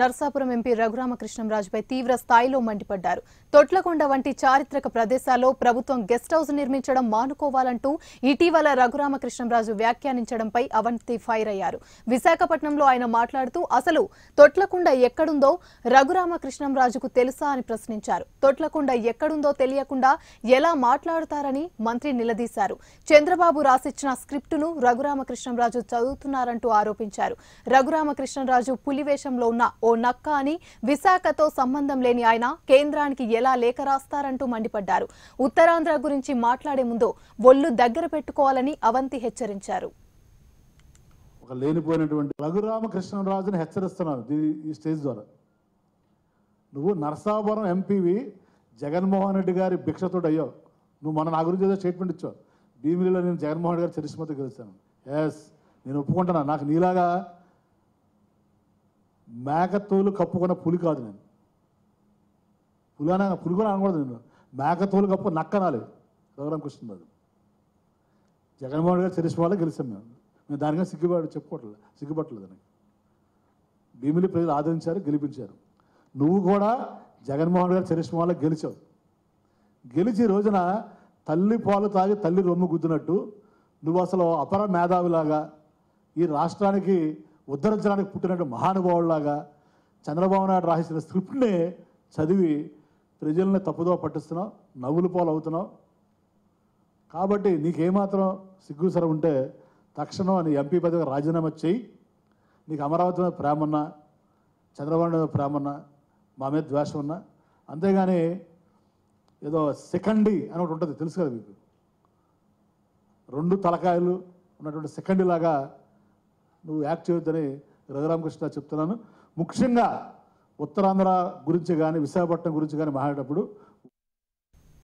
Narsapuram MP రఘురామకృష్ణంరాజుపై తీవ్ర స్థాయిలో మండిపడ్డారు తొట్లకొండ వంటి చారిత్రక ప్రదేశాల్లో ప్రభుత్వం గెస్ట్ హౌస్ నిర్మించడం మానుకోవాలంటూ ఇటీవల రఘురామకృష్ణంరాజు వ్యాఖ్యానించడంపై అవంతి ఫైర్ అయ్యారు విశాఖపట్నంలో ఆయన మాట్లాడుతూ అసలు తొట్లకొండ ఎక్కడుందో రఘురామకృష్ణంరాజుకు తెలుసా అని ప్రశ్నించారు తొట్లకొండ ఎక్కడుందో తెలియకుండా ఎలా మాట్లాడతారని మంత్రి నిలదీశారు చంద్రబాబు రాసిచ్చిన స్క్రిప్టును రఘురామకృష్ణంరాజు చదువుతున్నారంటూ ఆరోపించారు రఘురామకృష్ణంరాజు పులివేషంలో ఉన్న ఓ నక్క అని విశాఖతో సంబంధం లేని ఆయన కేంద్రానికి ఎలా లేఖ రాస్తారంటూ మండిపడ్డారు ఉత్తరాంధ్ర గురించి మాట్లాడే ముందు ఒళ్ళు దగ్గర పెట్టుకోవాలని అవంతి హెచ్చరించారు ఒక లేనిపోయినటువంటి రఘురామకృష్ణరాజుని హెచ్చరిస్తున్నాను ఈ స్టేజ్ ద్వారా నువ్వు నరసాపురం ఎంపీవి జగన్మోహన్ రెడ్డి గారి భిక్షతోడు అయ్యావు నువ్వు మన నా గురించి ఏదో స్టేట్మెంట్ ఇచ్చావు భీమిలిలో నేను జగన్మోహన్ రెడ్డి గారి చరిస్మతో గెలిచాను ఎస్ నేను ఒప్పుకుంటున్నాను నాకు నీలాగా మేకతోలు కప్పుకున్న పులి కాదు నేను పులి అన పులి కూడా అనకూడదు నేను మేకతోలు కప్పు నక్కనాలి రఘురామకృష్ణరాజు జగన్మోహన్ గారు తెలిసిన వాళ్ళే గెలిచాం మేము మేము దానిగా సిగ్గుపడి చెప్పుకోవట్లేదు సిగ్గుపట్టలేదు అని భీమిలి ప్రజలు ఆదరించారు గెలిపించారు నువ్వు కూడా జగన్మోహన్ గారు తెలిసిన వాళ్ళే గెలిచావు గెలిచి రోజున తల్లి పాలు తాగి తల్లి రొమ్ము గుద్దినట్టు నువ్వు అసలు అపర మేధావిలాగా ఈ రాష్ట్రానికి ఉద్ధరించడానికి పుట్టినట్టు మహానుభావులాగా చంద్రబాబు నాయుడు రాసిన స్క్రిప్ట్నే చదివి ప్రజల్ని తప్పుదో పట్టిస్తున్నావు నవ్వులు పాలు అవుతున్నావు కాబట్టి నీకేమాత్రం సిగ్గుసర ఉంటే తక్షణం అని ఎంపీ పదవి రాజీనామా చేయి నీకు అమరావతి మీద ఉన్నా చంద్రబాబు మీద ప్రేమన్నా మా మీద ద్వేషం ఉన్నా అంతేగాని ఏదో సెకండీ అని ఒకటి ఉంటుంది తెలుసు కదా మీకు రెండు తలకాయలు ఉన్నటువంటి సెకండీ లాగా నువ్వు యాక్ట్ చేయొద్దని రఘురామకృష్ణ చెప్తున్నాను ముఖ్యంగా ఉత్తరాంధ్ర గురించి కానీ విశాఖపట్నం గురించి కానీ మాట్లాడేటప్పుడు